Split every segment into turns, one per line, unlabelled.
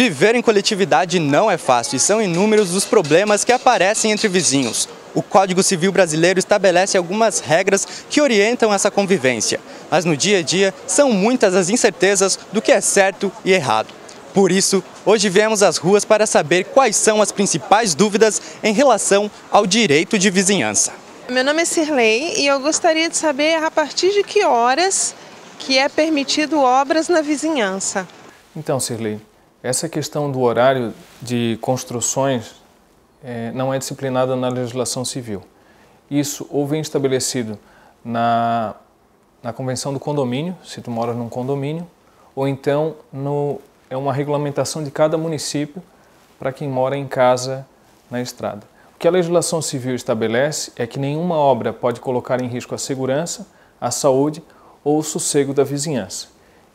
Viver em coletividade não é fácil e são inúmeros os problemas que aparecem entre vizinhos. O Código Civil Brasileiro estabelece algumas regras que orientam essa convivência, mas no dia a dia são muitas as incertezas do que é certo e errado. Por isso, hoje viemos às ruas para saber quais são as principais dúvidas em relação ao direito de vizinhança.
Meu nome é Sirlei e eu gostaria de saber a partir de que horas que é permitido obras na vizinhança.
Então, Sirlei, essa questão do horário de construções é, não é disciplinada na legislação civil. Isso ou vem estabelecido na, na convenção do condomínio, se tu moras num condomínio, ou então no, é uma regulamentação de cada município para quem mora em casa na estrada. O que a legislação civil estabelece é que nenhuma obra pode colocar em risco a segurança, a saúde ou o sossego da vizinhança.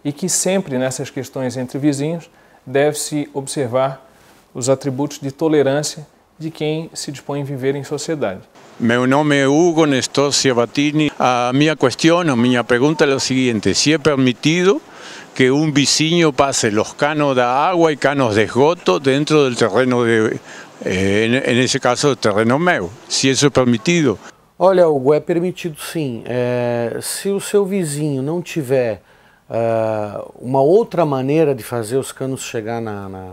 E que sempre nessas questões entre vizinhos deve-se observar os atributos de tolerância de quem se dispõe a viver em sociedade.
Meu nome é Hugo Nestor Ciabatini. A minha questão, a minha pergunta é a seguinte: se é permitido que um vizinho passe os canos da água e canos de esgoto dentro do terreno de, eh, nesse caso, do terreno meu? Se isso é permitido? Olha, Hugo, é permitido sim. É, se o seu vizinho não tiver ah, uma outra maneira de fazer os canos chegar na, na,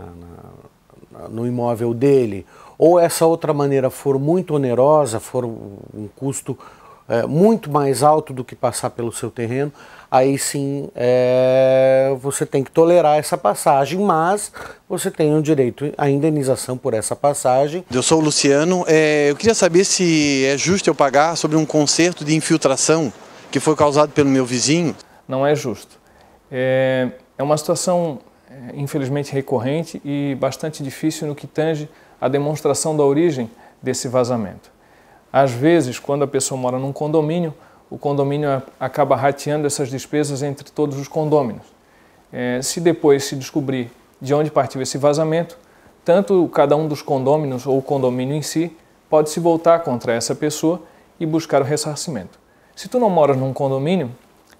na, no imóvel dele, ou essa outra maneira for muito onerosa, for um custo é, muito mais alto do que passar pelo seu terreno, aí sim é, você tem que tolerar essa passagem, mas você tem o direito à indenização por essa passagem. Eu sou o Luciano, é, eu queria saber se é justo eu pagar sobre um conserto de infiltração que foi causado pelo
meu vizinho. Não é justo. É, é uma situação, é, infelizmente, recorrente e bastante difícil no que tange a demonstração da origem desse vazamento. Às vezes, quando a pessoa mora num condomínio, o condomínio acaba rateando essas despesas entre todos os condôminos. É, se depois se descobrir de onde partiu esse vazamento, tanto cada um dos condôminos ou o condomínio em si pode se voltar contra essa pessoa e buscar o ressarcimento. Se tu não moras num condomínio,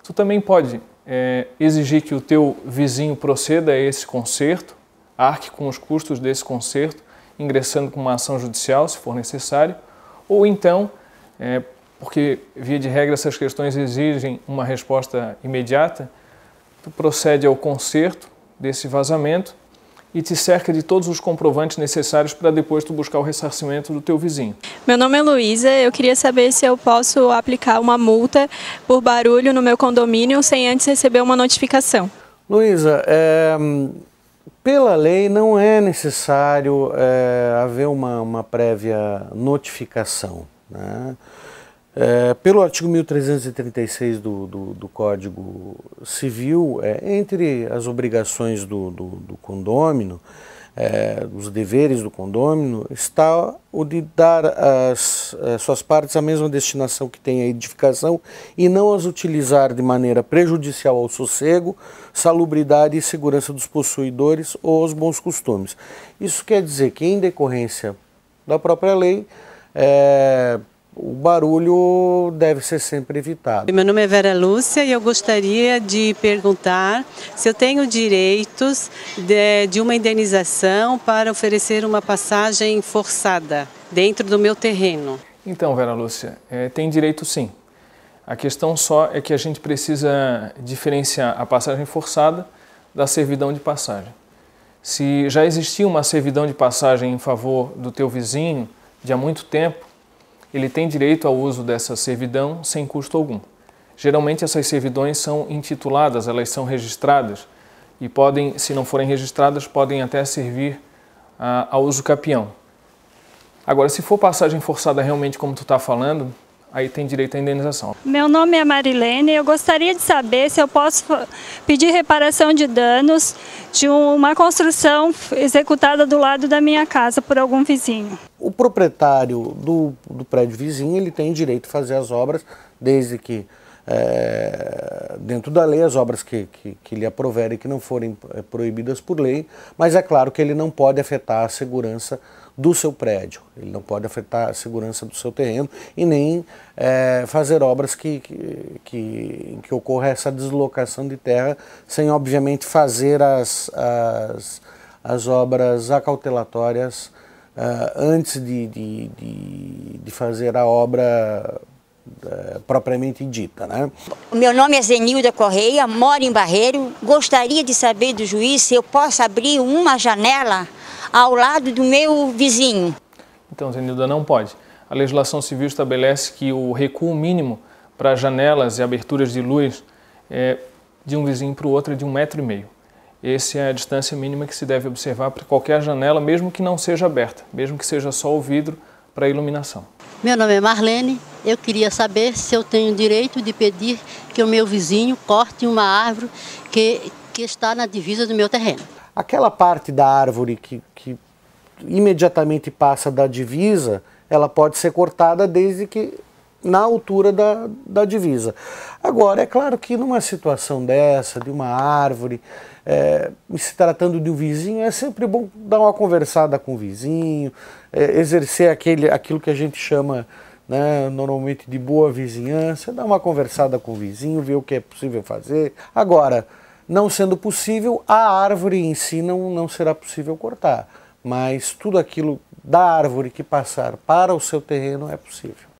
tu também pode é, exigir que o teu vizinho proceda a esse conserto, arque com os custos desse conserto, ingressando com uma ação judicial, se for necessário, ou então, é, porque via de regra essas questões exigem uma resposta imediata, tu procede ao conserto desse vazamento e te cerca de todos os comprovantes necessários para depois tu buscar o ressarcimento do teu vizinho. Meu nome é Luísa, eu queria saber se eu posso aplicar uma multa por barulho no meu condomínio sem antes receber uma notificação.
Luísa, é, pela lei não é necessário é, haver uma, uma prévia notificação. Né? É, pelo artigo 1336 do, do, do Código Civil, é, entre as obrigações do, do, do condômino, é, os deveres do condômino, está o de dar às suas partes a mesma destinação que tem a edificação e não as utilizar de maneira prejudicial ao sossego, salubridade e segurança dos possuidores ou aos bons costumes. Isso quer dizer que, em decorrência da própria lei, é, o barulho deve ser sempre evitado.
Meu nome é Vera Lúcia e eu gostaria de perguntar se eu tenho direitos de, de, uma indenização para oferecer uma passagem forçada dentro do meu terreno. Então, Vera Lúcia, é, tem direito sim. A questão só é que a gente precisa diferenciar a passagem forçada da servidão de passagem. Se já existia uma servidão de passagem em favor do teu vizinho de há muito tempo, ele tem direito ao uso dessa servidão sem custo algum. Geralmente essas servidões são intituladas, elas são registradas e podem, se não forem registradas, podem até servir a, ah, uso capião. Agora, se for passagem forçada realmente como tu está falando, aí tem direito à indenização.
Meu nome é Marilene e eu gostaria de saber se eu posso pedir reparação de danos de uma construção executada do lado da minha casa por algum vizinho. O proprietário do, do prédio vizinho ele tem direito de fazer as obras, desde que é, dentro da lei, as obras que, que, que lhe aproverem que não forem eh, proibidas por lei, mas é claro que ele não pode afetar a segurança do seu prédio, ele não pode afetar a segurança do seu terreno e nem é, fazer obras que, que, que, que, ocorra essa deslocação de terra sem, obviamente, fazer as, as, as obras acautelatórias uh, antes de, de, de, de, fazer a obra uh, propriamente dita. Né?
Meu nome é Zenilda Correia, moro em Barreiro. Gostaria de saber do juiz se eu posso abrir uma janela ao lado do meu vizinho. Então, Zenilda, não pode. A legislação civil estabelece que o recuo mínimo para janelas e aberturas de luz é de um vizinho para o outro é de um metro e meio. Essa é a distância mínima que se deve observar para qualquer janela, mesmo que não seja aberta, mesmo que seja só o vidro para iluminação.
Meu nome é Marlene. Eu queria saber se eu tenho direito de pedir que o meu vizinho corte uma árvore que, que está na divisa do meu terreno. Aquela parte da árvore que, que imediatamente passa da divisa, ela pode ser cortada desde que na altura da, da divisa. Agora, é claro que numa situação dessa, de uma árvore, é, se tratando de um vizinho, é sempre bom dar uma conversada com o vizinho, é, exercer aquele, aquilo que a gente chama né, normalmente de boa vizinhança, dar uma conversada com o vizinho, ver o que é possível fazer. Agora, não sendo possível, a árvore em si não, não será possível cortar, mas tudo aquilo da árvore que passar para o seu terreno é possível.